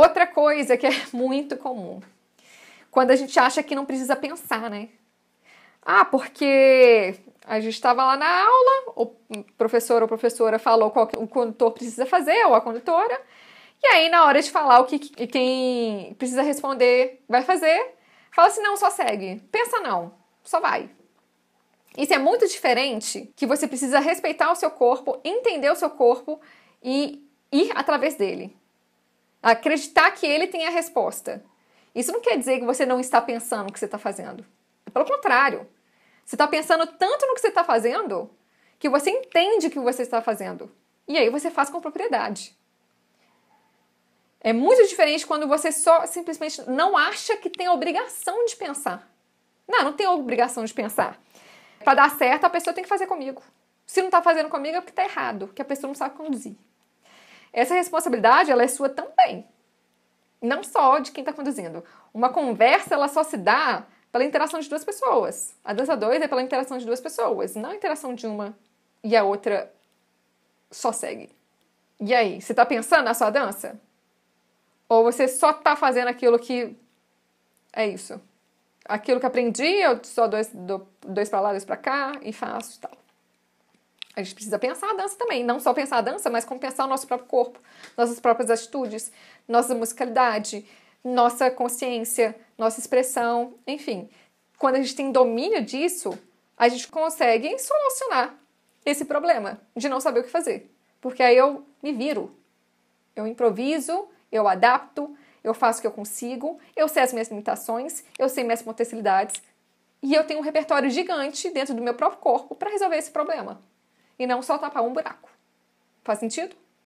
Outra coisa que é muito comum, quando a gente acha que não precisa pensar, né? Ah, porque a gente estava lá na aula, o professor ou professora falou qual o condutor precisa fazer, ou a condutora, e aí na hora de falar o que quem precisa responder vai fazer, fala assim, não, só segue. Pensa não, só vai. Isso é muito diferente que você precisa respeitar o seu corpo, entender o seu corpo e ir através dele. Acreditar que ele tem a resposta. Isso não quer dizer que você não está pensando o que você está fazendo. É pelo contrário, você está pensando tanto no que você está fazendo que você entende o que você está fazendo. E aí você faz com propriedade. É muito diferente quando você só simplesmente não acha que tem a obrigação de pensar. Não, não tem obrigação de pensar. Para dar certo, a pessoa tem que fazer comigo. Se não está fazendo comigo, é porque está errado, que a pessoa não sabe conduzir. Essa responsabilidade, ela é sua também. Não só de quem está conduzindo. Uma conversa, ela só se dá pela interação de duas pessoas. A dança 2 é pela interação de duas pessoas, não a interação de uma e a outra só segue. E aí, você está pensando na sua dança? Ou você só está fazendo aquilo que. É isso. Aquilo que aprendi, eu só dois, dois para lá, dois para cá e faço e tal. A gente precisa pensar a dança também, não só pensar a dança, mas como pensar o nosso próprio corpo, nossas próprias atitudes, nossa musicalidade, nossa consciência, nossa expressão, enfim. Quando a gente tem domínio disso, a gente consegue solucionar esse problema de não saber o que fazer. Porque aí eu me viro, eu improviso, eu adapto, eu faço o que eu consigo, eu sei as minhas limitações, eu sei minhas potencialidades e eu tenho um repertório gigante dentro do meu próprio corpo para resolver esse problema e não só tapar um buraco. Faz sentido?